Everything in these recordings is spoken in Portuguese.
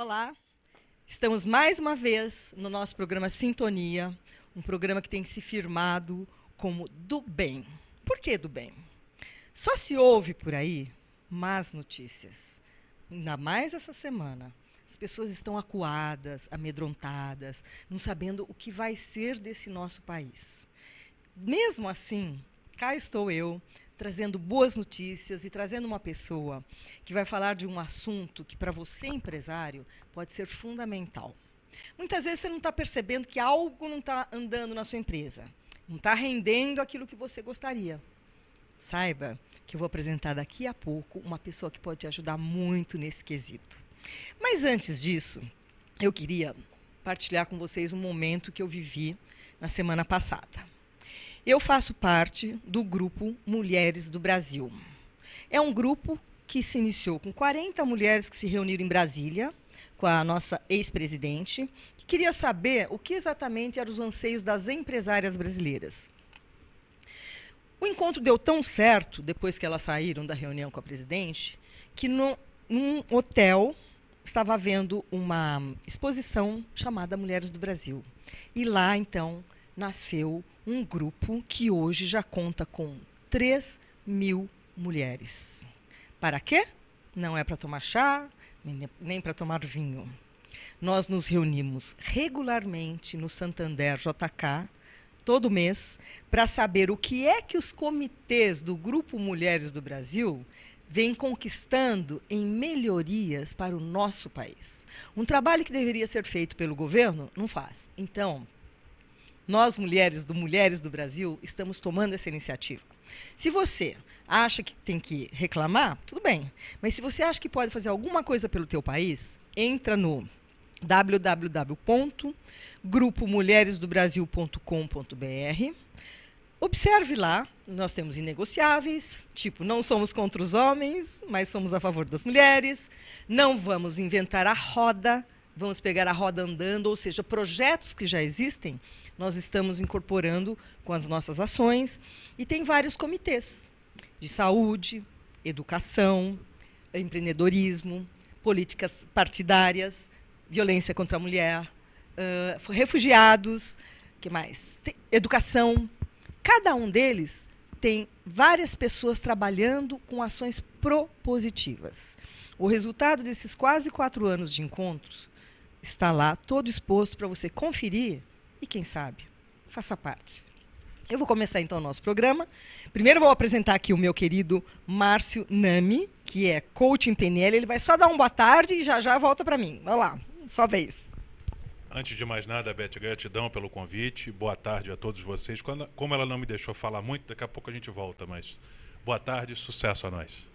Olá, estamos mais uma vez no nosso programa Sintonia, um programa que tem se firmado como do bem. Por que do bem? Só se ouve por aí más notícias, ainda mais essa semana. As pessoas estão acuadas, amedrontadas, não sabendo o que vai ser desse nosso país. Mesmo assim, cá estou eu, trazendo boas notícias e trazendo uma pessoa que vai falar de um assunto que, para você, empresário, pode ser fundamental. Muitas vezes você não está percebendo que algo não está andando na sua empresa, não está rendendo aquilo que você gostaria. Saiba que eu vou apresentar daqui a pouco uma pessoa que pode te ajudar muito nesse quesito. Mas antes disso, eu queria partilhar com vocês um momento que eu vivi na semana passada. Eu faço parte do grupo Mulheres do Brasil. É um grupo que se iniciou com 40 mulheres que se reuniram em Brasília com a nossa ex-presidente, que queria saber o que exatamente eram os anseios das empresárias brasileiras. O encontro deu tão certo, depois que elas saíram da reunião com a presidente, que no, num hotel estava havendo uma exposição chamada Mulheres do Brasil. E lá, então, nasceu um grupo que hoje já conta com 3 mil mulheres. Para quê? Não é para tomar chá, nem para tomar vinho. Nós nos reunimos regularmente no Santander JK, todo mês, para saber o que é que os comitês do Grupo Mulheres do Brasil vêm conquistando em melhorias para o nosso país. Um trabalho que deveria ser feito pelo governo não faz. Então, nós, mulheres do Mulheres do Brasil, estamos tomando essa iniciativa. Se você acha que tem que reclamar, tudo bem. Mas se você acha que pode fazer alguma coisa pelo teu país, entra no www.grupomulheresdobrasil.com.br. Observe lá, nós temos inegociáveis, tipo, não somos contra os homens, mas somos a favor das mulheres, não vamos inventar a roda, vamos pegar a roda andando, ou seja, projetos que já existem, nós estamos incorporando com as nossas ações. E tem vários comitês de saúde, educação, empreendedorismo, políticas partidárias, violência contra a mulher, uh, refugiados, que mais? Tem educação. Cada um deles tem várias pessoas trabalhando com ações propositivas. O resultado desses quase quatro anos de encontros está lá todo exposto para você conferir e, quem sabe, faça parte. Eu vou começar então o nosso programa. Primeiro vou apresentar aqui o meu querido Márcio Nami, que é coach em PNL. Ele vai só dar um boa tarde e já já volta para mim. Vai lá, só vez. Antes de mais nada, Beth, gratidão pelo convite. Boa tarde a todos vocês. Quando, como ela não me deixou falar muito, daqui a pouco a gente volta, mas boa tarde, sucesso a nós.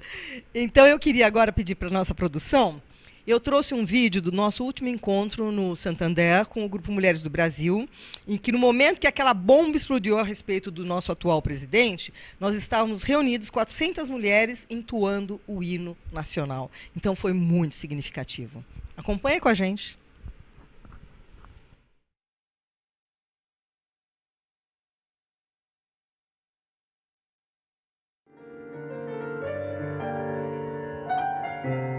Então eu queria agora pedir para nossa produção eu trouxe um vídeo do nosso último encontro no Santander com o Grupo Mulheres do Brasil, em que no momento que aquela bomba explodiu a respeito do nosso atual presidente, nós estávamos reunidos 400 mulheres entoando o hino nacional. Então foi muito significativo. Acompanhe com a gente. thank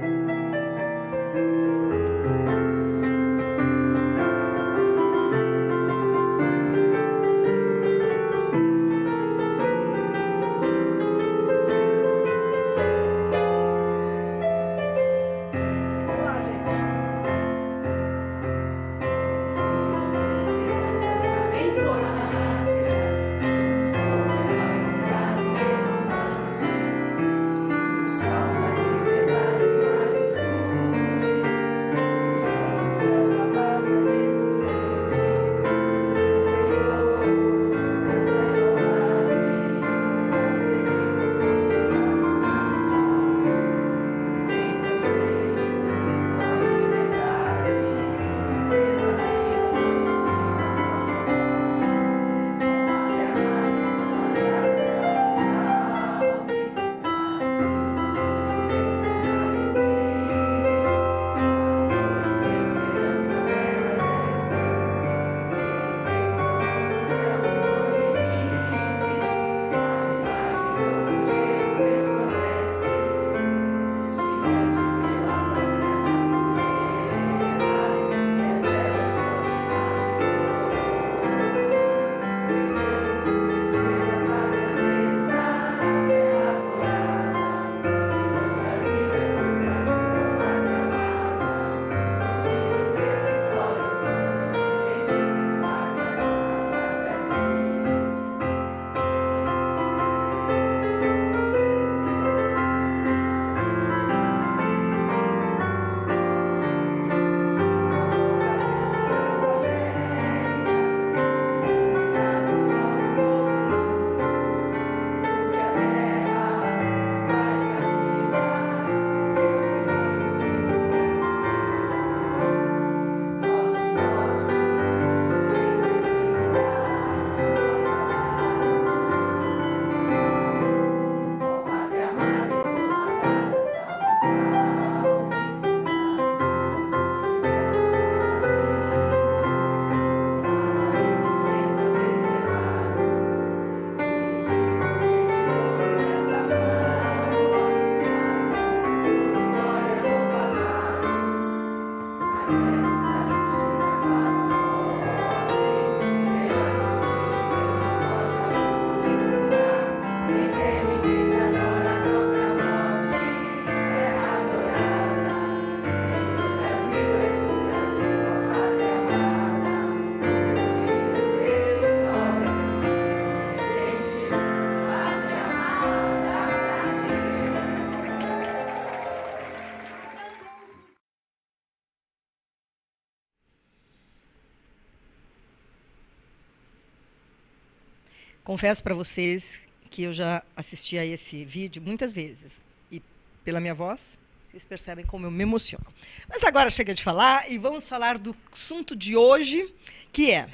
confesso para vocês que eu já assisti a esse vídeo muitas vezes. E pela minha voz, vocês percebem como eu me emociono. Mas agora chega de falar e vamos falar do assunto de hoje, que é.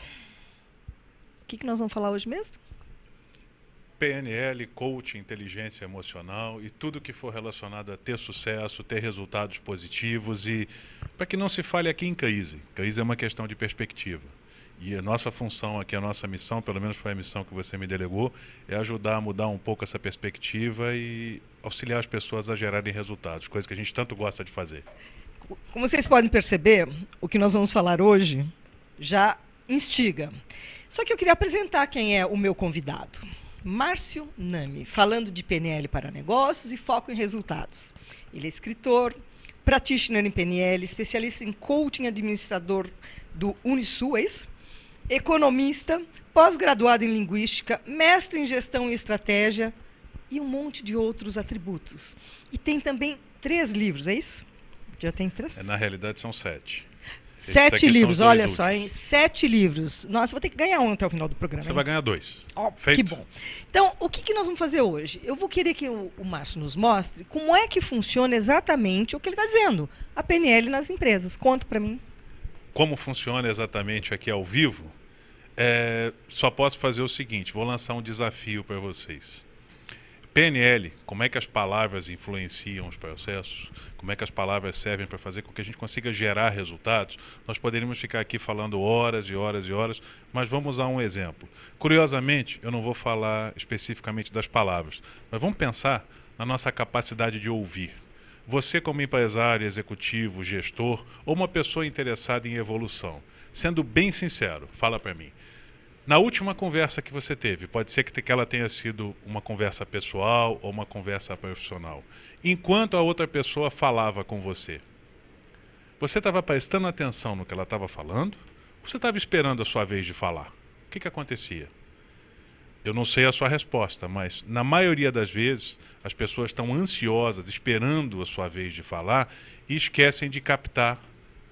O que, que nós vamos falar hoje mesmo? PNL, coaching, inteligência emocional e tudo que for relacionado a ter sucesso, ter resultados positivos e para que não se fale aqui em Caise Caíse é uma questão de perspectiva. E a nossa função aqui, a nossa missão, pelo menos foi a missão que você me delegou, é ajudar a mudar um pouco essa perspectiva e auxiliar as pessoas a gerarem resultados, coisa que a gente tanto gosta de fazer. Como vocês podem perceber, o que nós vamos falar hoje já instiga. Só que eu queria apresentar quem é o meu convidado. Márcio Nami, falando de PNL para negócios e foco em resultados. Ele é escritor, practitioner em PNL, especialista em coaching administrador do Unisul, é isso? economista, pós-graduado em linguística, mestre em gestão e estratégia e um monte de outros atributos. E tem também três livros, é isso? Já tem três? É, na realidade são sete. Sete livros, olha últimos. só, hein? Sete livros. Nossa, vou ter que ganhar um até o final do programa. Você hein? vai ganhar dois. Feito. Que bom. Então, o que, que nós vamos fazer hoje? Eu vou querer que o, o Márcio nos mostre como é que funciona exatamente o que ele está dizendo, a PNL nas empresas. Conta para mim como funciona exatamente aqui ao vivo, é, só posso fazer o seguinte: vou lançar um desafio para vocês. PNL, como é que as palavras influenciam os processos? Como é que as palavras servem para fazer com que a gente consiga gerar resultados? Nós poderíamos ficar aqui falando horas e horas e horas, mas vamos usar um exemplo. Curiosamente, eu não vou falar especificamente das palavras, mas vamos pensar na nossa capacidade de ouvir. Você, como empresário, executivo, gestor ou uma pessoa interessada em evolução, sendo bem sincero, fala para mim. Na última conversa que você teve, pode ser que ela tenha sido uma conversa pessoal ou uma conversa profissional. Enquanto a outra pessoa falava com você, você estava prestando atenção no que ela estava falando? Ou você estava esperando a sua vez de falar? O que, que acontecia? Eu não sei a sua resposta, mas na maioria das vezes as pessoas estão ansiosas, esperando a sua vez de falar e esquecem de captar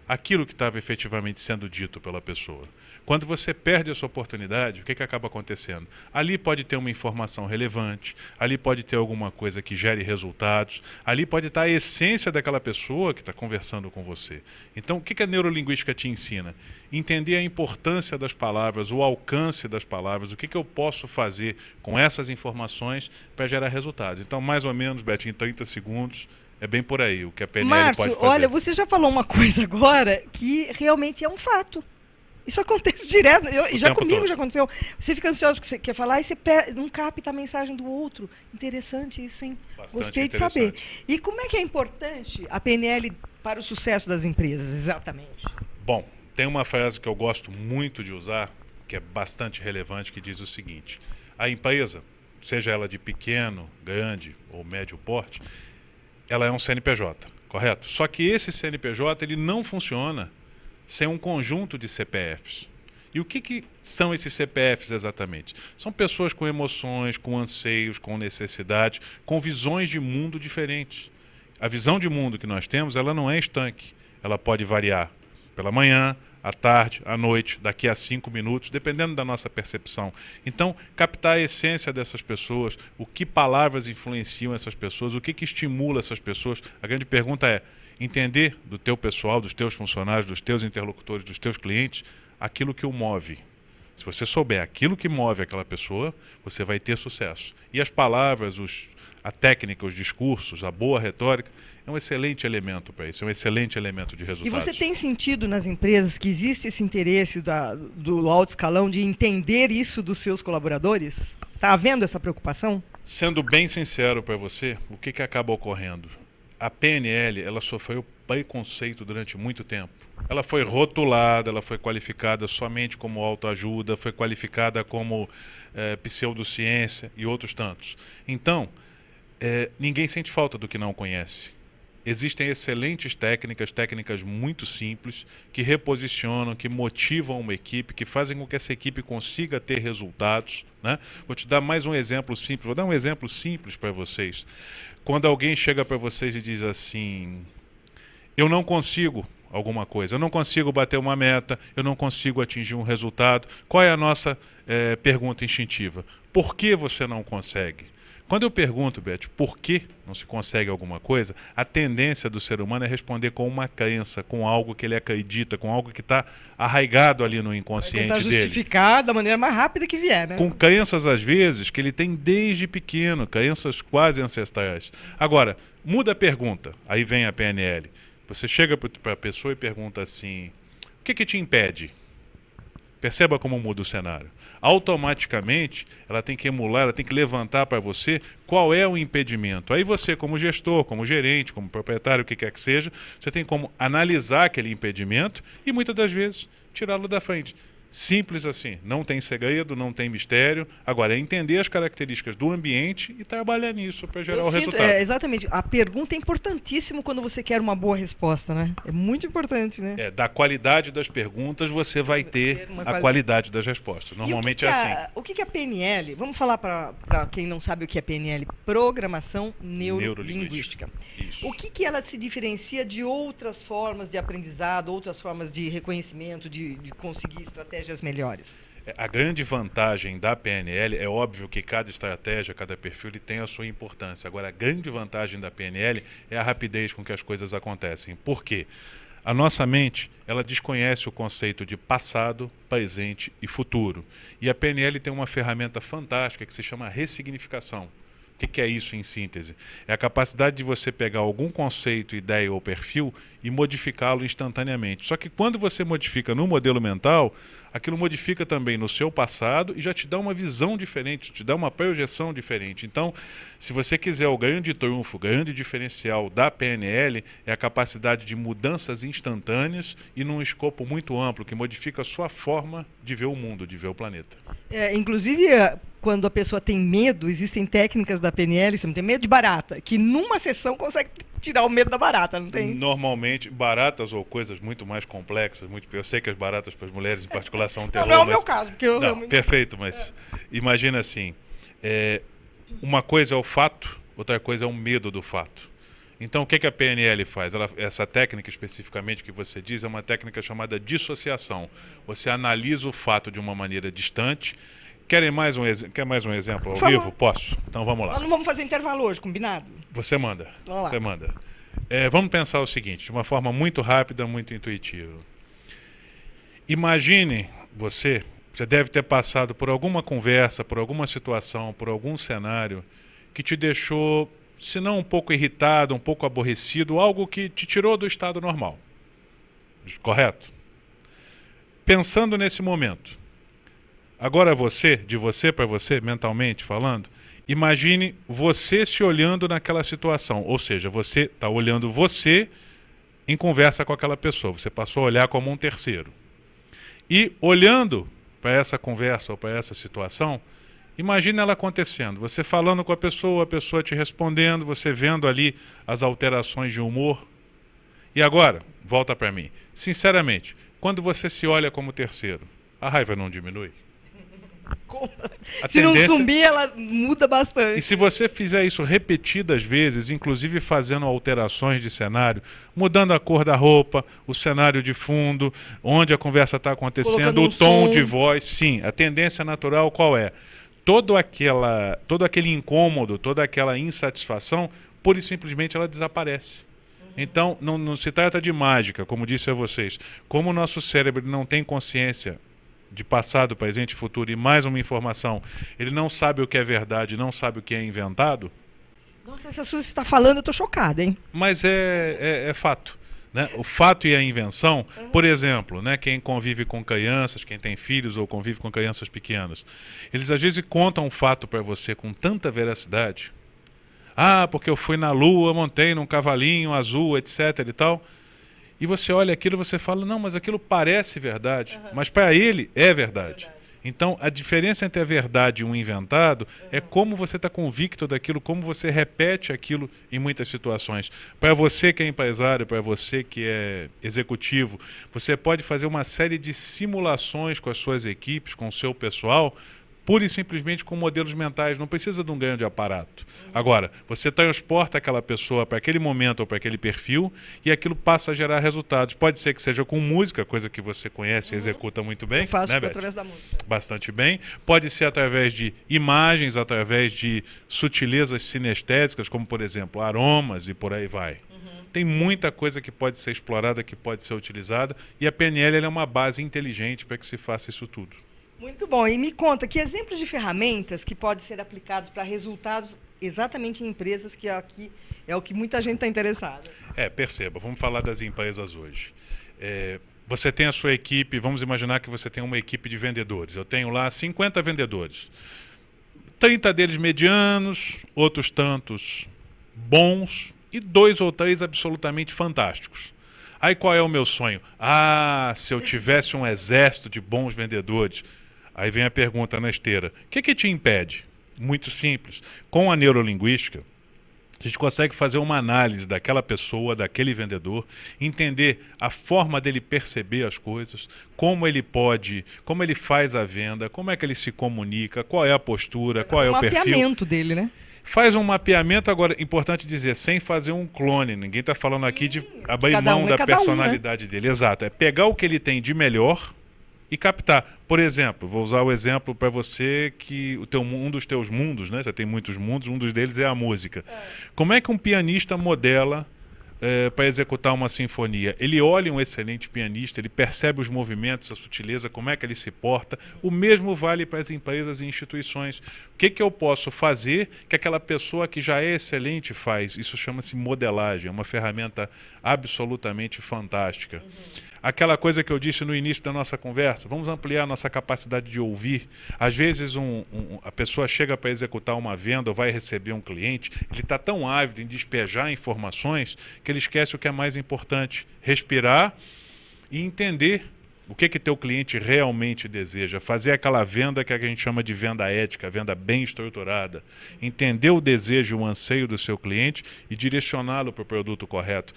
aquilo que estava efetivamente sendo dito pela pessoa. Quando você perde essa oportunidade, o que, que acaba acontecendo? Ali pode ter uma informação relevante, ali pode ter alguma coisa que gere resultados, ali pode estar a essência daquela pessoa que está conversando com você. Então, o que, que a neurolinguística te ensina? Entender a importância das palavras, o alcance das palavras, o que, que eu posso fazer com essas informações para gerar resultados. Então, mais ou menos, Betinho, em 30 segundos, é bem por aí o que a PNL Márcio, pode fazer. olha, você já falou uma coisa agora que realmente é um fato. Isso acontece direto. Eu, já comigo todo. já aconteceu. Você fica ansioso porque você quer falar e você não capta a mensagem do outro. Interessante isso, hein? Bastante Gostei de saber. E como é que é importante a PNL para o sucesso das empresas, exatamente? Bom, tem uma frase que eu gosto muito de usar, que é bastante relevante, que diz o seguinte: a empresa, seja ela de pequeno, grande ou médio porte, ela é um CNPJ, correto? Só que esse CNPJ ele não funciona ser um conjunto de CPFs. E o que, que, são esses CPFs exatamente? São pessoas com emoções, com anseios, com necessidades, com visões de mundo diferentes. A visão de mundo que nós temos, ela não é estanque. Ela pode variar pela manhã, à tarde, à noite, daqui a cinco minutos, dependendo da nossa percepção. Então, captar a essência dessas pessoas, o que palavras influenciam essas pessoas, o que, que estimula essas pessoas. A grande pergunta é: entender do teu pessoal, dos teus funcionários, dos teus interlocutores, dos teus clientes, aquilo que o move. Se você souber aquilo que move aquela pessoa, você vai ter sucesso. E as palavras, os, a técnica, os discursos, a boa retórica, é um excelente elemento para isso, é um excelente elemento de resultado. E você tem sentido nas empresas que existe esse interesse da, do alto escalão de entender isso dos seus colaboradores? Está havendo essa preocupação? Sendo bem sincero para você, o que, que acaba ocorrendo? a PNL ela sofreu preconceito durante muito tempo. Ela foi rotulada, ela foi qualificada somente como autoajuda, foi qualificada como é, pseudociência e outros tantos. Então, é, ninguém sente falta do que não conhece. Existem excelentes técnicas, técnicas muito simples, que reposicionam, que motivam uma equipe, que fazem com que essa equipe consiga ter resultados. Né? Vou te dar mais um exemplo simples, vou dar um exemplo simples para vocês. Quando alguém chega para vocês e diz assim: eu não consigo alguma coisa, eu não consigo bater uma meta, eu não consigo atingir um resultado, qual é a nossa é, pergunta instintiva? Por que você não consegue? Quando eu pergunto, Beth, por que não se consegue alguma coisa, a tendência do ser humano é responder com uma crença, com algo que ele acredita, com algo que está arraigado ali no inconsciente tentar dele. justificar da maneira mais rápida que vier, né? Com crenças, às vezes, que ele tem desde pequeno, crenças quase ancestrais. Agora, muda a pergunta, aí vem a PNL. Você chega para a pessoa e pergunta assim: o que, que te impede Perceba como muda o cenário. Automaticamente, ela tem que emular, ela tem que levantar para você qual é o impedimento. Aí você, como gestor, como gerente, como proprietário, o que quer que seja, você tem como analisar aquele impedimento e muitas das vezes tirá-lo da frente. Simples assim. Não tem segredo, não tem mistério. Agora, é entender as características do ambiente e trabalhar nisso para gerar eu o sinto, resultado. É, exatamente. A pergunta é importantíssima quando você quer uma boa resposta, né? É muito importante, né? É, da qualidade das perguntas você vai ter a qualidade das respostas. Normalmente é assim. A, o que, que é a PNL? Vamos falar para quem não sabe o que é PNL. Programação Neurolinguística. Neuro o que, que ela se diferencia de outras formas de aprendizado, outras formas de reconhecimento, de, de conseguir estratégias estratégias melhores. É, a grande vantagem da PNL é óbvio que cada estratégia, cada perfil ele tem a sua importância. Agora, a grande vantagem da PNL é a rapidez com que as coisas acontecem. Por quê? A nossa mente, ela desconhece o conceito de passado, presente e futuro. E a PNL tem uma ferramenta fantástica que se chama ressignificação. O que, que é isso em síntese? É a capacidade de você pegar algum conceito, ideia ou perfil e modificá-lo instantaneamente. Só que quando você modifica no modelo mental, aquilo modifica também no seu passado e já te dá uma visão diferente, te dá uma projeção diferente. Então, se você quiser o grande triunfo, o grande diferencial da PNL é a capacidade de mudanças instantâneas e num escopo muito amplo que modifica a sua forma de ver o mundo, de ver o planeta. É, inclusive, é, quando a pessoa tem medo, existem técnicas da PNL, você não tem medo de barata, que numa sessão consegue tirar o medo da barata, não tem? Normalmente, baratas ou coisas muito mais complexas, muito Eu sei que as baratas para as mulheres em particular são um terror. não, não é o mas... meu caso, porque eu não, realmente... Perfeito, mas é. imagina assim: é... uma coisa é o fato, outra coisa é o medo do fato. Então, o que, que a PNL faz? Ela, essa técnica especificamente que você diz é uma técnica chamada dissociação. Você analisa o fato de uma maneira distante Querem mais um, quer mais um exemplo ao vivo? Posso? Então vamos lá. Nós não vamos fazer intervalo hoje, combinado? Você manda. Vamos lá. Você manda. É, vamos pensar o seguinte, de uma forma muito rápida, muito intuitiva. Imagine você, você deve ter passado por alguma conversa, por alguma situação, por algum cenário que te deixou, se não um pouco irritado, um pouco aborrecido, algo que te tirou do estado normal. Correto? Pensando nesse momento, Agora você, de você para você, mentalmente falando, imagine você se olhando naquela situação. Ou seja, você está olhando você em conversa com aquela pessoa. Você passou a olhar como um terceiro. E olhando para essa conversa ou para essa situação, imagine ela acontecendo. Você falando com a pessoa, a pessoa te respondendo, você vendo ali as alterações de humor. E agora, volta para mim. Sinceramente, quando você se olha como terceiro, a raiva não diminui? se tendência... não sumir, ela muda bastante. E se você fizer isso repetidas vezes, inclusive fazendo alterações de cenário, mudando a cor da roupa, o cenário de fundo, onde a conversa está acontecendo, o tom som. de voz, sim. A tendência natural qual é? Todo, aquela, todo aquele incômodo, toda aquela insatisfação, pura e simplesmente ela desaparece. Então, não, não se trata de mágica, como disse a vocês. Como o nosso cérebro não tem consciência de passado, presente e futuro e mais uma informação, ele não sabe o que é verdade, não sabe o que é inventado? Nossa, sei se a você está falando, eu estou chocada, hein? Mas é, é, é fato. Né? O fato e a invenção, por exemplo, né, quem convive com crianças, quem tem filhos ou convive com crianças pequenas, eles às vezes contam um fato para você com tanta veracidade. Ah, porque eu fui na lua, montei num cavalinho azul, etc. e tal. E você olha aquilo e você fala, não, mas aquilo parece verdade, uhum. mas para ele é verdade. É verdade. Então, a diferença entre a verdade e um inventado uhum. é como você está convicto daquilo, como você repete aquilo em muitas situações. Para você que é empresário, para você que é executivo, você pode fazer uma série de simulações com as suas equipes, com o seu pessoal, pura e simplesmente com modelos mentais, não precisa de um grande aparato. Agora, você transporta aquela pessoa para aquele momento ou para aquele perfil e aquilo passa a gerar resultados. Pode ser que seja com música, coisa que você conhece e uhum. executa muito bem. Eu faço né, através da música. Bastante bem. Pode ser através de imagens, através de sutilezas sinestésicas, como por exemplo aromas e por aí vai. Uhum. Tem muita coisa que pode ser explorada, que pode ser utilizada, e a PNL é uma base inteligente para que se faça isso tudo. Muito bom. E me conta, que exemplos de ferramentas que podem ser aplicados para resultados exatamente em empresas que aqui é o que muita gente está interessada? É, perceba, vamos falar das empresas hoje. É, você tem a sua equipe, vamos imaginar que você tem uma equipe de vendedores. Eu tenho lá 50 vendedores. 30 deles medianos, outros tantos bons e dois ou três absolutamente fantásticos. Aí qual é o meu sonho? Ah, se eu tivesse um exército de bons vendedores. Aí vem a pergunta na esteira: o que, que te impede? Muito simples. Com a neurolinguística, a gente consegue fazer uma análise daquela pessoa, daquele vendedor, entender a forma dele perceber as coisas, como ele pode, como ele faz a venda, como é que ele se comunica, qual é a postura, qual é o, o perfil. um mapeamento dele, né? Faz um mapeamento, agora, importante dizer, sem fazer um clone. Ninguém está falando Sim, aqui de abrir mão um é da personalidade um, né? dele. Exato. É pegar o que ele tem de melhor e captar. Por exemplo, vou usar o exemplo para você que o teu, um dos teus mundos, né? Você tem muitos mundos, um dos deles é a música. É. Como é que um pianista modela é, eh, para executar uma sinfonia. Ele olha um excelente pianista, ele percebe os movimentos, a sutileza, como é que ele se porta. O mesmo vale para as empresas e instituições. O que, que eu posso fazer que aquela pessoa que já é excelente faz? Isso chama-se modelagem, é uma ferramenta absolutamente fantástica. Uhum aquela coisa que eu disse no início da nossa conversa, vamos ampliar a nossa capacidade de ouvir. Às vezes um, um, a pessoa chega para executar uma venda ou vai receber um cliente, ele está tão ávido em despejar informações que ele esquece o que é mais importante, respirar e entender o que que teu cliente realmente deseja? Fazer aquela venda que a gente chama de venda ética, venda bem estruturada. Entender o desejo, o anseio do seu cliente e direcioná-lo para o produto correto.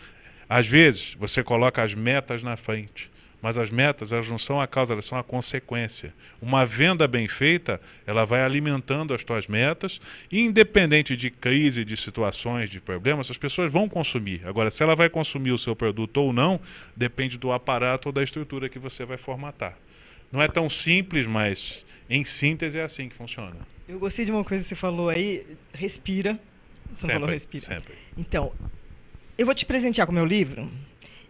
Às vezes, você coloca as metas na frente, mas as metas elas não são a causa, elas são a consequência. Uma venda bem feita, ela vai alimentando as tuas metas, e independente de crise, de situações, de problemas, as pessoas vão consumir. Agora, se ela vai consumir o seu produto ou não, depende do aparato ou da estrutura que você vai formatar. Não é tão simples, mas em síntese é assim que funciona. Eu gostei de uma coisa que você falou aí, respira. Você sempre, falou respira. Sempre. Então, eu vou te presentear com o meu livro.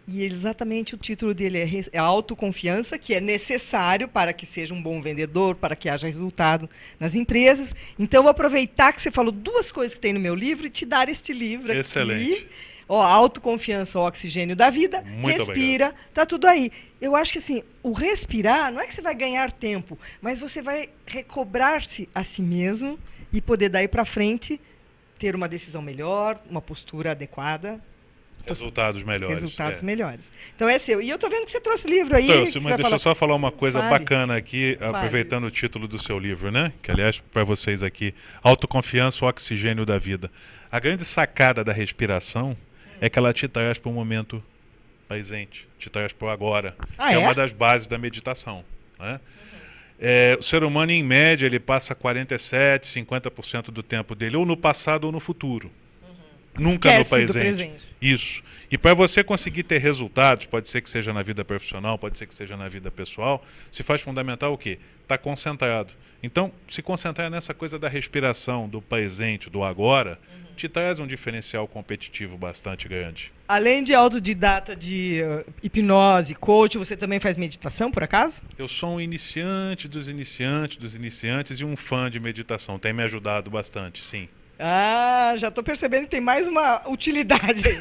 E exatamente o título dele é, é, Autoconfiança, que é necessário para que seja um bom vendedor, para que haja resultado nas empresas. Então, vou aproveitar que você falou duas coisas que tem no meu livro e te dar este livro Excelente. aqui. Ó, autoconfiança, o oxigênio da vida, Muito respira, obrigado. tá tudo aí. Eu acho que assim, o respirar não é que você vai ganhar tempo, mas você vai recobrar-se a si mesmo e poder daí para frente ter uma decisão melhor, uma postura adequada, Resultados melhores. Resultados é. melhores. Então é seu. E eu estou vendo que você trouxe livro aí. Trouxe, mas deixa falar... eu só falar uma coisa Fale. bacana aqui, Fale. aproveitando o título do seu livro, né? Que, aliás, para vocês aqui, Autoconfiança, o Oxigênio da Vida. A grande sacada da respiração hum. é que ela te traz para o momento presente, te traz para o agora. Ah, é? é? uma é? das bases da meditação. Né? É, o ser humano, em média, ele passa 47, 50% do tempo dele ou no passado ou no futuro nunca Esquece no presente. presente. Isso. E para você conseguir ter resultados, pode ser que seja na vida profissional, pode ser que seja na vida pessoal, se faz fundamental o quê? Estar tá concentrado. Então, se concentrar nessa coisa da respiração, do presente, do agora, uhum. te traz um diferencial competitivo bastante grande. Além de autodidata de uh, hipnose, coach, você também faz meditação, por acaso? Eu sou um iniciante dos iniciantes dos iniciantes e um fã de meditação. Tem me ajudado bastante, sim. Ah, já estou percebendo que tem mais uma utilidade aí.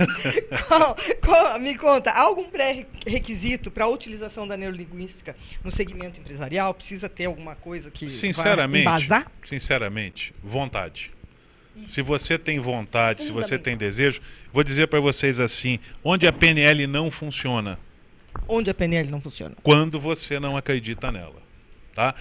qual, qual, me conta, há algum pré-requisito para a utilização da neurolinguística no segmento empresarial? Precisa ter alguma coisa que sinceramente, vá embasar? Sinceramente, vontade. Isso. Se você tem vontade, se você tem desejo, vou dizer para vocês assim, onde a PNL não funciona? Onde a PNL não funciona? Quando você não acredita nela, tá?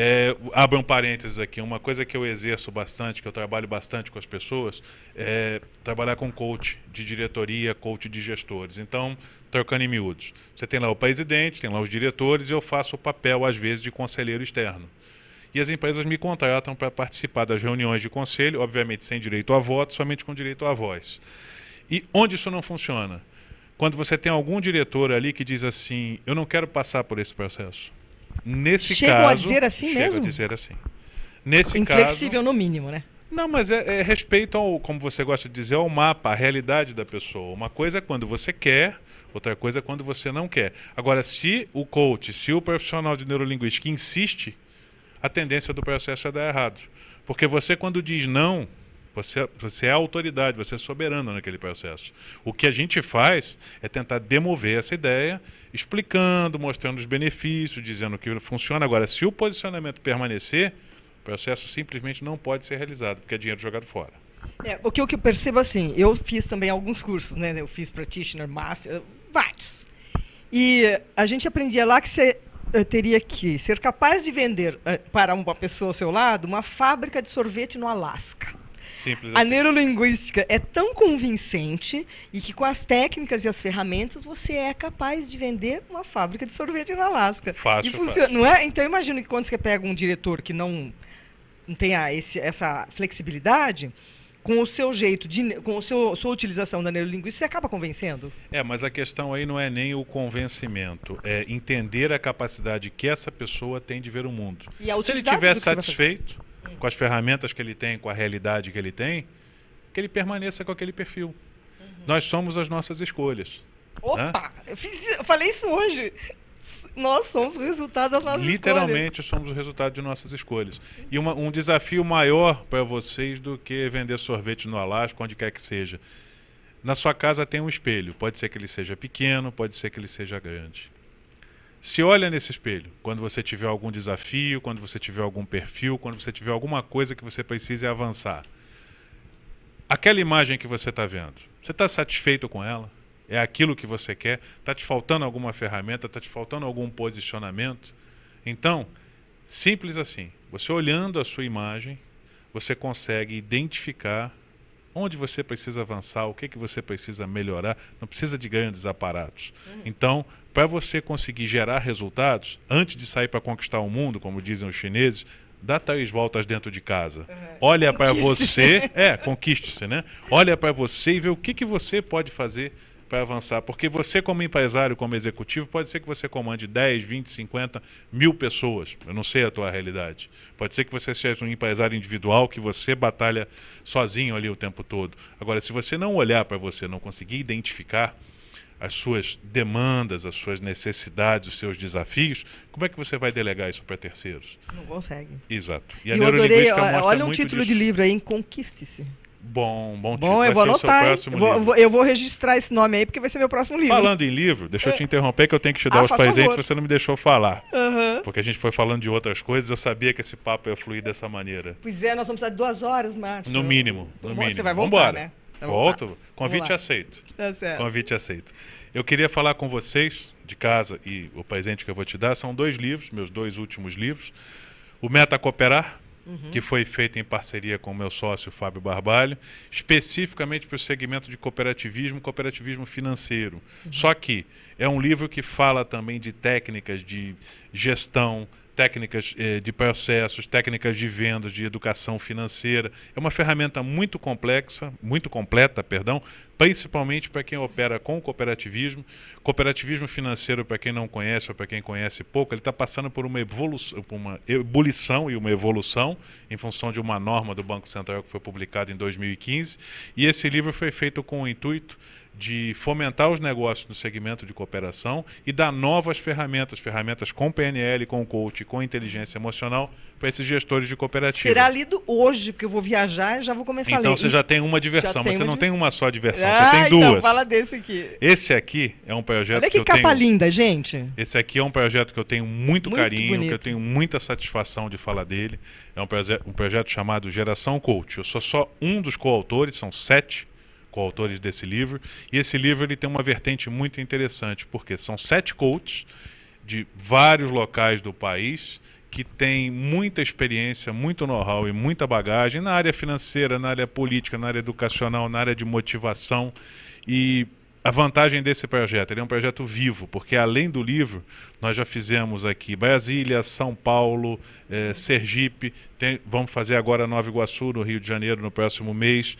É, abre um parênteses aqui. Uma coisa que eu exerço bastante, que eu trabalho bastante com as pessoas, é trabalhar com coach de diretoria, coach de gestores. Então, trocando em miúdos. Você tem lá o presidente, tem lá os diretores, e eu faço o papel, às vezes, de conselheiro externo. E as empresas me contratam para participar das reuniões de conselho, obviamente sem direito a voto, somente com direito à voz. E onde isso não funciona? Quando você tem algum diretor ali que diz assim: eu não quero passar por esse processo Nesse Chegam caso. a dizer assim chego mesmo? Chegam a dizer assim. Nesse Inflexível caso, no mínimo, né? Não, mas é, é, respeito ao, como você gosta de dizer, ao mapa, à realidade da pessoa. Uma coisa é quando você quer, outra coisa é quando você não quer. Agora, se o coach, se o profissional de neurolinguística insiste, a tendência do processo é dar errado. Porque você, quando diz não, você, é, você é a autoridade, você é soberano naquele processo. O que a gente faz é tentar demover essa ideia, explicando, mostrando os benefícios, dizendo que funciona. Agora, se o posicionamento permanecer, o processo simplesmente não pode ser realizado, porque é dinheiro jogado fora. É, o que eu percebo assim, eu fiz também alguns cursos, né? Eu fiz practitioner, master, vários. E a gente aprendia lá que você eh, teria que ser capaz de vender eh, para uma pessoa ao seu lado uma fábrica de sorvete no Alasca. Simples assim. A neurolinguística é tão convincente e que com as técnicas e as ferramentas você é capaz de vender uma fábrica de sorvete na Lasca. Fácil, e funciona, fácil. não é? Então imagino que quando você pega um diretor que não, não tenha essa flexibilidade, com o seu jeito, de, com a sua utilização da neurolinguística, você acaba convencendo? É, mas a questão aí não é nem o convencimento, é entender a capacidade que essa pessoa tem de ver o mundo. Se ele estiver satisfeito, com as ferramentas que ele tem, com a realidade que ele tem, que ele permaneça com aquele perfil. Uhum. Nós somos as nossas escolhas. Né? Opa! Né? Eu, fiz, eu falei isso hoje. Nós somos o resultado das nossas Literalmente escolhas. Literalmente somos o resultado de nossas escolhas. E uma, um desafio maior para vocês do que vender sorvete no Alasco, onde quer que seja. Na sua casa tem um espelho. Pode ser que ele seja pequeno, pode ser que ele seja grande. Se olha nesse espelho quando você tiver algum desafio, quando você tiver algum perfil, quando você tiver alguma coisa que você precise avançar. Aquela imagem que você está vendo, você está satisfeito com ela? É aquilo que você quer? Está te faltando alguma ferramenta? Está te faltando algum posicionamento? Então, simples assim. Você olhando a sua imagem, você consegue identificar onde você precisa avançar, o que, que você precisa melhorar. Não precisa de grandes aparatos. Uhum. Então, para você conseguir gerar resultados, antes de sair para conquistar o mundo, como dizem os chineses, dá três voltas dentro de casa. Olha para você, é, conquiste-se, né? Olha para você e vê o que, que você pode fazer para avançar. Porque você, como empresário, como executivo, pode ser que você comande 10, 20, 50 mil pessoas. Eu não sei a tua realidade. Pode ser que você seja um empresário individual, que você batalha sozinho ali o tempo todo. Agora, se você não olhar para você, não conseguir identificar as suas demandas, as suas necessidades, os seus desafios, como é que você vai delegar isso para terceiros? Não consegue. Exato. E, a eu adorei, olha um título disso. de livro aí, Conquiste-se. Bom, bom título. Bom, eu vou anotar. Eu vou, eu vou, registrar esse nome aí, porque vai ser meu próximo livro. Falando em livro, deixa eu é. te interromper, que eu tenho que te dar ah, os presentes você não me deixou falar. Uhum. Porque a gente foi falando de outras coisas, eu sabia que esse papo ia fluir dessa maneira. Pois é, nós vamos precisar de duas horas, Márcio. No mínimo, no bom, mínimo. Você vai voltar, Vambora. né? Tá Volto. Tá. Convite aceito. Tá certo. Convite aceito. Eu queria falar com vocês de casa e o presente que eu vou te dar são dois livros, meus dois últimos livros. O Meta Cooperar, uhum. que foi feito em parceria com o meu sócio Fábio Barbalho, especificamente para o segmento de cooperativismo, cooperativismo financeiro. Uhum. Só que é um livro que fala também de técnicas de gestão, técnicas eh, de processos, técnicas de vendas, de educação financeira. É uma ferramenta muito complexa, muito completa, perdão, principalmente para quem opera com cooperativismo. Cooperativismo financeiro, para quem não conhece ou para quem conhece pouco, ele está passando por uma, evolução, por uma ebulição e uma evolução em função de uma norma do Banco Central que foi publicada em 2015. E esse livro foi feito com o intuito de fomentar os negócios no segmento de cooperação e dar novas ferramentas, ferramentas com PNL, com coach, com inteligência emocional para esses gestores de cooperativa. Será lido hoje, porque eu vou viajar e já vou começar então, a ler. Então você já tem uma diversão, mas você não tem uma só diversão, ah, você tem então duas. Então fala desse aqui. Esse aqui é um projeto Olha que, que capa tenho... linda, gente. Esse aqui é um projeto que eu tenho muito, muito carinho, bonito. que eu tenho muita satisfação de falar dele. É um, proje... um projeto chamado Geração Coach. Eu sou só um dos coautores, são sete coautores desse livro. E esse livro ele tem uma vertente muito interessante, porque são sete coaches de vários locais do país que tem muita experiência, muito know-how e muita bagagem na área financeira, na área política, na área educacional, na área de motivação. E a vantagem desse projeto, ele é um projeto vivo, porque além do livro, nós já fizemos aqui Brasília, São Paulo, eh, Sergipe, tem, vamos fazer agora Nova Iguaçu, no Rio de Janeiro, no próximo mês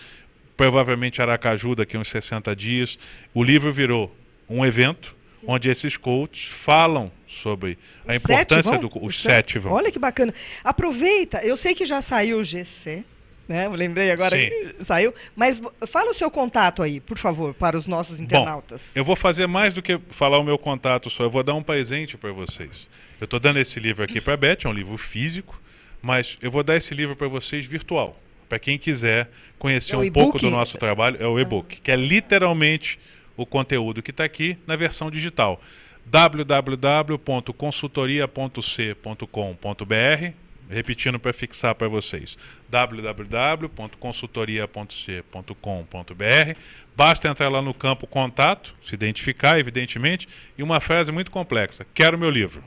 provavelmente Aracaju daqui a uns 60 dias. O livro virou um evento Sim. onde esses coaches falam sobre os a importância vão, do. Os, os sete vão. Olha que bacana. Aproveita, eu sei que já saiu o GC. Né? Eu lembrei agora Sim. que saiu. Mas fala o seu contato aí, por favor, para os nossos internautas. Bom, eu vou fazer mais do que falar o meu contato só. Eu vou dar um presente para vocês. Eu estou dando esse livro aqui para a Beth, é um livro físico, mas eu vou dar esse livro para vocês virtual. Para quem quiser conhecer é um pouco do nosso trabalho, é o ah. e-book, que é literalmente o conteúdo que está aqui na versão digital. www.consultoria.c.com.br Repetindo para fixar para vocês, www.consultoria.c.com.br. Basta entrar lá no campo contato, se identificar, evidentemente, e uma frase muito complexa: Quero meu livro.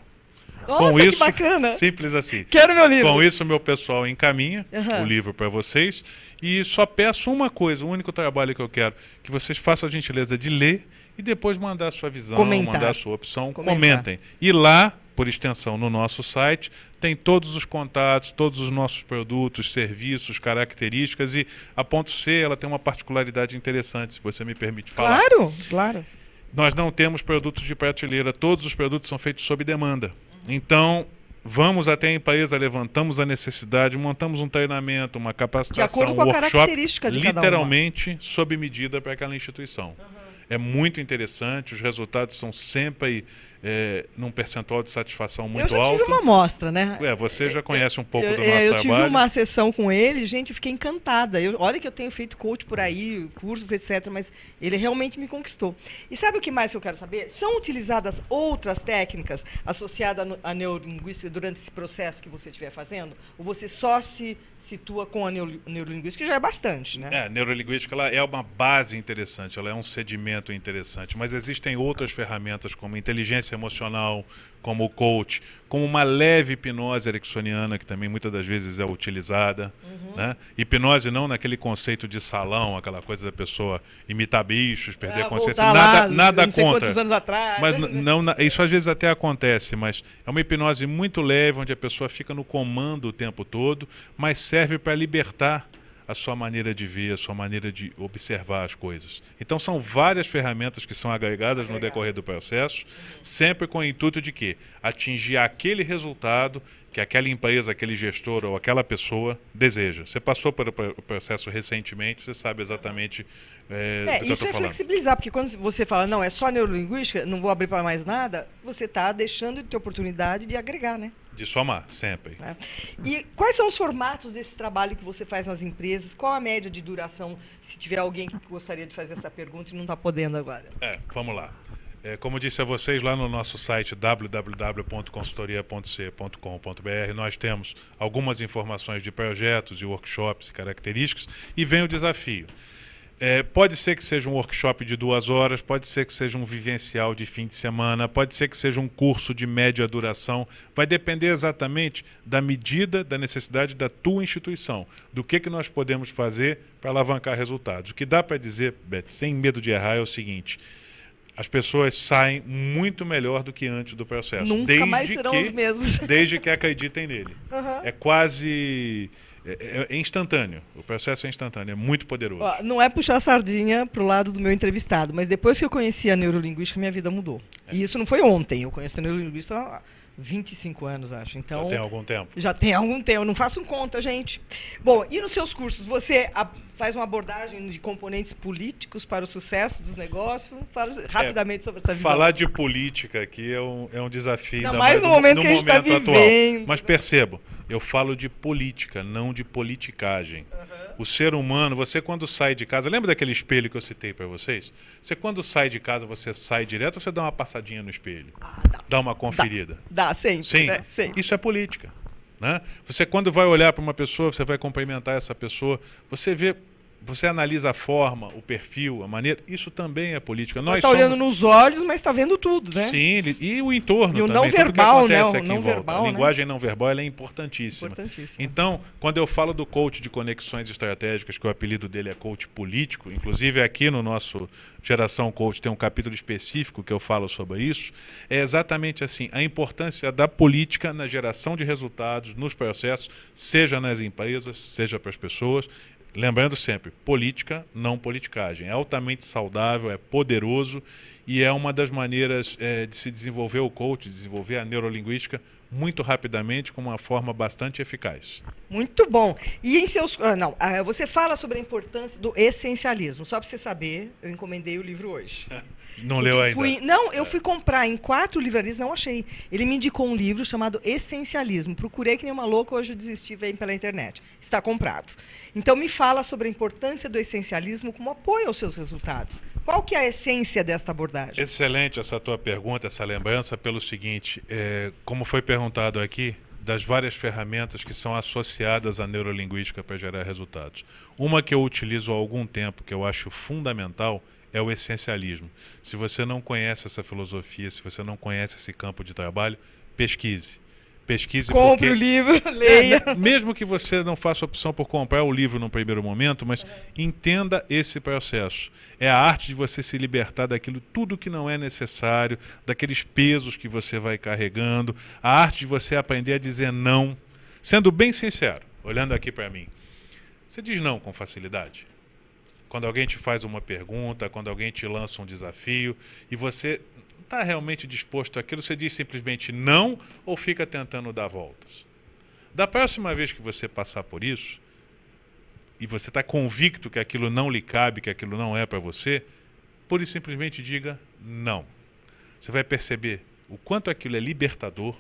Nossa, Com isso, que bacana! Simples assim. Quero meu livro! Com isso, meu pessoal encaminha uhum. o livro para vocês. E só peço uma coisa, o único trabalho que eu quero, que vocês façam a gentileza de ler e depois mandar a sua visão, Comentar. mandar a sua opção. Comentar. Comentem. E lá, por extensão, no nosso site, tem todos os contatos, todos os nossos produtos, serviços, características. E a ponto C, ela tem uma particularidade interessante, se você me permite falar. Claro, claro. Nós não temos produtos de prateleira, todos os produtos são feitos sob demanda. Então, vamos até a empresa, levantamos a necessidade, montamos um treinamento, uma capacitação, um workshop, literalmente sob medida para aquela instituição. Uhum. É muito interessante, os resultados são sempre é, num percentual de satisfação muito alto. Eu já alto. tive uma amostra, né? É, você já é, conhece um pouco eu, do é, nosso trabalho. Eu tive uma sessão com ele, gente, fiquei encantada. Eu, olha que eu tenho feito coach por aí, cursos, etc., mas ele realmente me conquistou. E sabe o que mais que eu quero saber? São utilizadas outras técnicas associadas à neurolinguística durante esse processo que você estiver fazendo? Ou você só se situa com a neurolinguística, que já é bastante, né? É, a neurolinguística ela é uma base interessante, ela é um sedimento interessante, mas existem outras ferramentas como inteligência inteligência emocional como coach, como uma leve hipnose ericksoniana, que também muitas das vezes é utilizada. Uhum. Né? Hipnose não naquele conceito de salão, aquela coisa da pessoa imitar bichos, perder ah, consciência, nada, lá, nada não sei Quantos anos atrás. Mas né? não, isso às vezes até acontece, mas é uma hipnose muito leve, onde a pessoa fica no comando o tempo todo, mas serve para libertar a sua maneira de ver, a sua maneira de observar as coisas. Então são várias ferramentas que são agregadas no decorrer do processo, sempre com o intuito de que atingir aquele resultado que aquela empresa, aquele gestor ou aquela pessoa deseja. Você passou pelo processo recentemente, você sabe exatamente eh, é, é, isso é falando. flexibilizar, porque quando você fala, não, é só neurolinguística, não vou abrir para mais nada, você está deixando de ter oportunidade de agregar, né? De somar, sempre. Né? E quais são os formatos desse trabalho que você faz nas empresas? Qual a média de duração, se tiver alguém que gostaria de fazer essa pergunta e não está podendo agora? É, vamos lá. É, como disse a vocês, lá no nosso site www.consultoria.c.com.br nós temos algumas informações de projetos e workshops e características e vem o desafio. É, pode ser que seja um workshop de duas horas, pode ser que seja um vivencial de fim de semana, pode ser que seja um curso de média duração. Vai depender exatamente da medida, da necessidade da tua instituição, do que, que nós podemos fazer para alavancar resultados. O que dá para dizer, Beth, sem medo de errar, é o seguinte. As pessoas saem muito melhor do que antes do processo. Nunca mais serão que, os mesmos. Desde que acreditem nele. Uhum. É quase é, é, é, instantâneo. O processo é instantâneo, é muito poderoso. Não é puxar a sardinha pro lado do meu entrevistado, mas depois que eu conheci a neurolinguística, minha vida mudou. É. E isso não foi ontem. Eu conheço a neurolinguística há 25 anos, acho. Então, já tem algum tempo. Já tem algum tempo. Eu não façam conta, gente. Bom, e nos seus cursos, você faz uma abordagem de componentes políticos para o sucesso dos negócios. Fala rapidamente é, sobre essa visão. Falar de política aqui é um, é um desafio. Não, mais no momento no, no que a gente está vivendo. Mas percebo, eu falo de política, não de politicagem. Uhum. O ser humano, você quando sai de casa, lembra daquele espelho que eu citei para vocês? Você quando sai de casa, você sai direto ou você dá uma passadinha no espelho? Ah, dá. dá. uma conferida? Dá, dá sempre, Sim. Né? sempre. Isso é política. Né? Você, quando vai olhar para uma pessoa, você vai cumprimentar essa pessoa, você vê você analisa a forma, o perfil, a maneira. Isso também é política. Nós está somos... olhando nos olhos, mas está vendo tudo, né? Sim, e o entorno e o né? né? Não verbal, né? O não verbal, a linguagem né? não verbal é importantíssima. importantíssima. Então, quando eu falo do coach de conexões estratégicas, que o apelido dele é coach político, inclusive aqui no nosso Geração Coach tem um capítulo específico que eu falo sobre isso, é exatamente assim, a importância da política na geração de resultados, nos processos, seja nas empresas, seja para as pessoas, Lembrando sempre, política, não politicagem. É altamente saudável, é poderoso e é uma das maneiras é, de se desenvolver o coach, desenvolver a neurolinguística muito rapidamente com uma forma bastante eficaz. Muito bom. E em seus. Ah, não, ah, você fala sobre a importância do essencialismo. Só para você saber, eu encomendei o livro hoje. não leu ainda? Fui... Não, eu é. fui comprar em quatro livrarias, não achei. Ele me indicou um livro chamado Essencialismo. Procurei que nem uma louca, hoje eu desisti, pela internet. Está comprado. Então me fala sobre a importância do essencialismo como apoio aos seus resultados. Qual que é a essência desta abordagem? Excelente essa tua pergunta, essa lembrança, pelo seguinte, é, como foi perguntado perguntado aqui das várias ferramentas que são associadas à neurolinguística para gerar resultados. Uma que eu utilizo há algum tempo, que eu acho fundamental, é o essencialismo. Se você não conhece essa filosofia, se você não conhece esse campo de trabalho, pesquise pesquise. Compre o livro, é, leia. Mesmo que você não faça opção por comprar o livro no primeiro momento, mas entenda esse processo. É a arte de você se libertar daquilo tudo que não é necessário, daqueles pesos que você vai carregando, a arte de você aprender a dizer não. Sendo bem sincero, olhando aqui para mim, você diz não com facilidade? Quando alguém te faz uma pergunta, quando alguém te lança um desafio e você está realmente disposto àquilo, você diz simplesmente não ou fica tentando dar voltas. Da próxima vez que você passar por isso, e você está convicto que aquilo não lhe cabe, que aquilo não é para você, por e simplesmente diga não. Você vai perceber o quanto aquilo é libertador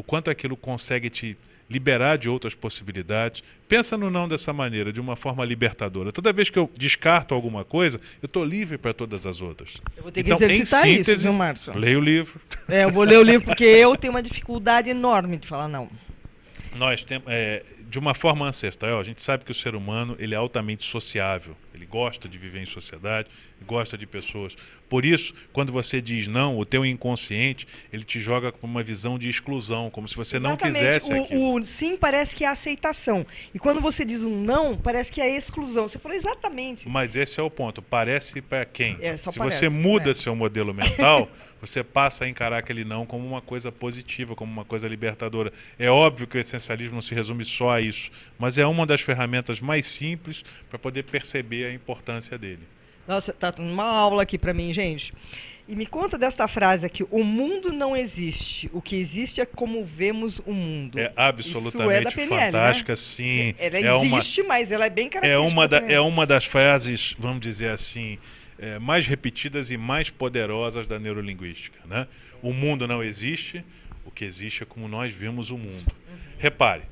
o quanto aquilo consegue te liberar de outras possibilidades. Pensa no não dessa maneira, de uma forma libertadora. Toda vez que eu descarto alguma coisa, eu estou livre para todas as outras. Eu vou ter que então, exercitar síntese, isso, viu, Márcio? Leia o livro. É, eu vou ler o livro porque eu tenho uma dificuldade enorme de falar não. Nós temos. É, de uma forma ancestral, a gente sabe que o ser humano ele é altamente sociável, ele gosta de viver em sociedade, gosta de pessoas. Por isso, quando você diz não, o teu inconsciente ele te joga com uma visão de exclusão, como se você Exatamente. não quisesse o, O sim parece que é aceitação e quando você diz um não parece que é exclusão. Você falou exatamente. Mas esse é o ponto. Parece para quem? É, se parece, você muda é. seu modelo mental você passa a encarar aquele não como uma coisa positiva, como uma coisa libertadora. É óbvio que o essencialismo não se resume só a isso, mas é uma das ferramentas mais simples para poder perceber a importância dele. Nossa, tá uma aula aqui para mim, gente. E me conta desta frase aqui: o mundo não existe. O que existe é como vemos o mundo. É, é né? absolutamente é PNL, fantástica, né? sim. Ela é existe, uma, mas ela é bem característica. É uma, da, é uma das frases, vamos dizer assim, é, mais repetidas e mais poderosas da neurolinguística. Né? O mundo não existe, o que existe é como nós vemos o mundo. Repare,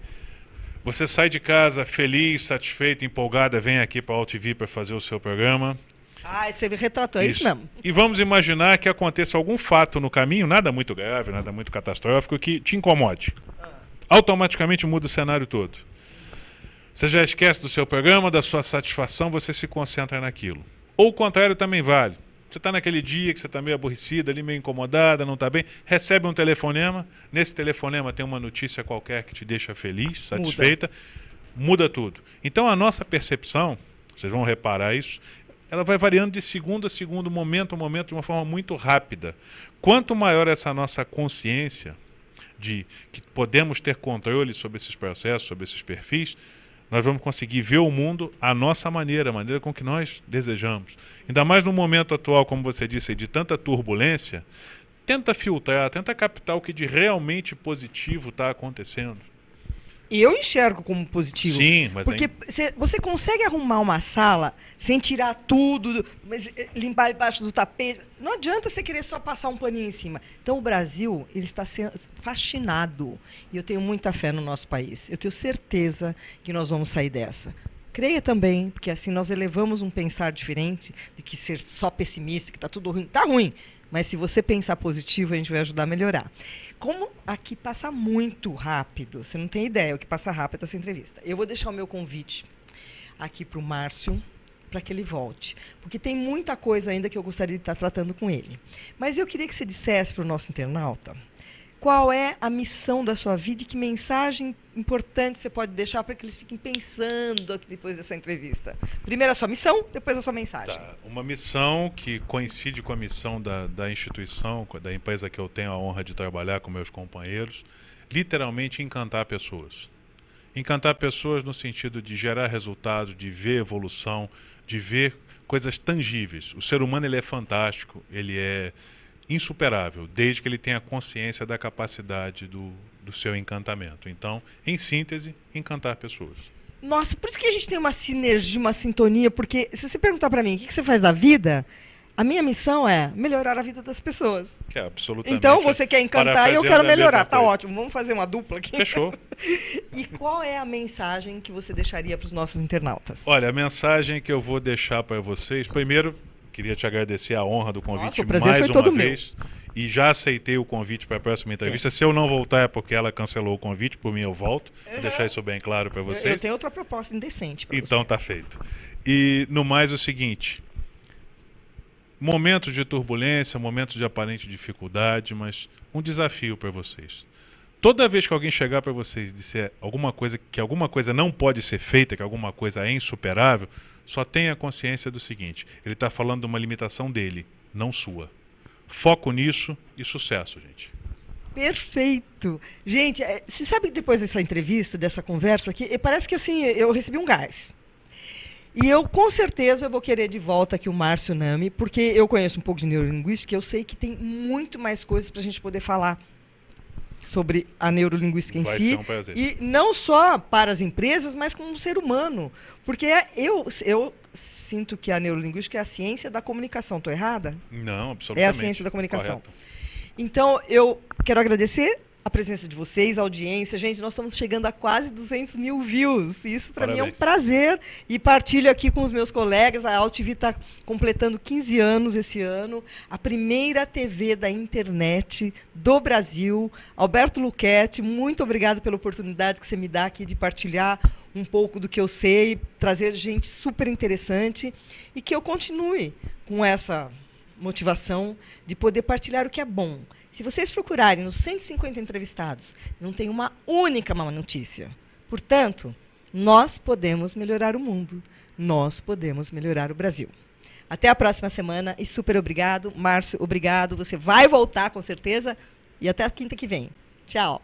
você sai de casa feliz, satisfeito, empolgada, vem aqui para a AltV para fazer o seu programa. Ah, você me retratou, é isso mesmo. E vamos imaginar que aconteça algum fato no caminho, nada muito grave, nada muito catastrófico, que te incomode. Ah. Automaticamente muda o cenário todo. Você já esquece do seu programa, da sua satisfação, você se concentra naquilo. Ou o contrário também vale. Você está naquele dia que você está meio aborrecida, ali meio incomodada, não está bem, recebe um telefonema. Nesse telefonema tem uma notícia qualquer que te deixa feliz, satisfeita. Muda, muda tudo. Então a nossa percepção, vocês vão reparar isso, ela vai variando de segundo a segundo, momento a momento, de uma forma muito rápida. Quanto maior essa nossa consciência de que podemos ter controle sobre esses processos, sobre esses perfis, nós vamos conseguir ver o mundo à nossa maneira, a maneira com que nós desejamos. Ainda mais no momento atual, como você disse, de tanta turbulência, tenta filtrar, tenta captar o que de realmente positivo está acontecendo eu enxergo como positivo. Sim, mas porque você consegue arrumar uma sala sem tirar tudo, mas eh, limpar debaixo do tapete. Não adianta você querer só passar um paninho em cima. Então o Brasil ele está sendo fascinado e eu tenho muita fé no nosso país. Eu tenho certeza que nós vamos sair dessa. Creia também, porque assim nós elevamos um pensar diferente de que ser só pessimista, que está tudo ruim. Está ruim, mas se você pensar positivo, a gente vai ajudar a melhorar. Como aqui passa muito rápido, você não tem ideia o que passa rápido é essa entrevista. Eu vou deixar o meu convite aqui para o Márcio, para que ele volte. Porque tem muita coisa ainda que eu gostaria de estar tratando com ele. Mas eu queria que você dissesse para o nosso internauta qual é a missão da sua vida e que mensagem importante você pode deixar para que eles fiquem pensando aqui depois dessa entrevista? Primeiro a sua missão, depois a sua mensagem. Tá. Uma missão que coincide com a missão da, da instituição, da empresa que eu tenho a honra de trabalhar com meus companheiros, literalmente encantar pessoas. Encantar pessoas no sentido de gerar resultados, de ver evolução, de ver coisas tangíveis. O ser humano ele é fantástico, ele é insuperável, desde que ele tenha consciência da capacidade do, do seu encantamento. Então, em síntese, encantar pessoas. Nossa, por isso que a gente tem uma sinergia, uma sintonia, porque se você perguntar para mim o que, você faz da vida, a minha missão é melhorar a vida das pessoas. Que é absolutamente. Então você quer encantar e eu quero melhorar. Tá ótimo. Vamos fazer uma dupla aqui. Fechou. e qual é a mensagem que você deixaria para os nossos internautas? Olha, a mensagem que eu vou deixar para vocês, primeiro, Queria te agradecer a honra do convite Nossa, mais uma vez. Meu. E já aceitei o convite para a próxima entrevista. É. Se eu não voltar é porque ela cancelou o convite, por mim eu volto. Uhum. Vou deixar isso bem claro para vocês. Eu, eu, tenho outra proposta indecente. Então você. tá feito. E no mais o seguinte: momentos de turbulência, momentos de aparente dificuldade, mas um desafio para vocês. Toda vez que alguém chegar para vocês e disser alguma coisa que alguma coisa não pode ser feita, que alguma coisa é insuperável, só tenha consciência do seguinte: ele está falando de uma limitação dele, não sua. Foco nisso e sucesso, gente. Perfeito. Gente, se é, sabe que depois dessa entrevista, dessa conversa aqui, parece que assim, eu recebi um gás. E eu, com certeza, eu vou querer de volta aqui o Márcio Nami, porque eu conheço um pouco de neurolinguística, eu sei que tem muito mais coisas para a gente poder falar sobre a neurolinguística em Vai si. Um e não só para as empresas, mas como um ser humano. Porque é, eu, eu sinto que a neurolinguística é a ciência da comunicação. Estou errada? Não, absolutamente. É a ciência da comunicação. Correto. Então, eu quero agradecer a presença de vocês, a audiência. Gente, nós estamos chegando a quase 200 mil views. Isso para mim é um prazer. E partilho aqui com os meus colegas. A AltV está completando 15 anos esse ano. A primeira TV da internet do Brasil. Alberto Luquete, muito obrigado pela oportunidade que você me dá aqui de partilhar um pouco do que eu sei, trazer gente super interessante e que eu continue com essa motivação de poder partilhar o que é bom, se vocês procurarem nos 150 entrevistados, não tem uma única má notícia. Portanto, nós podemos melhorar o mundo. Nós podemos melhorar o Brasil. Até a próxima semana e super obrigado. Márcio, obrigado. Você vai voltar com certeza. E até a quinta que vem. Tchau.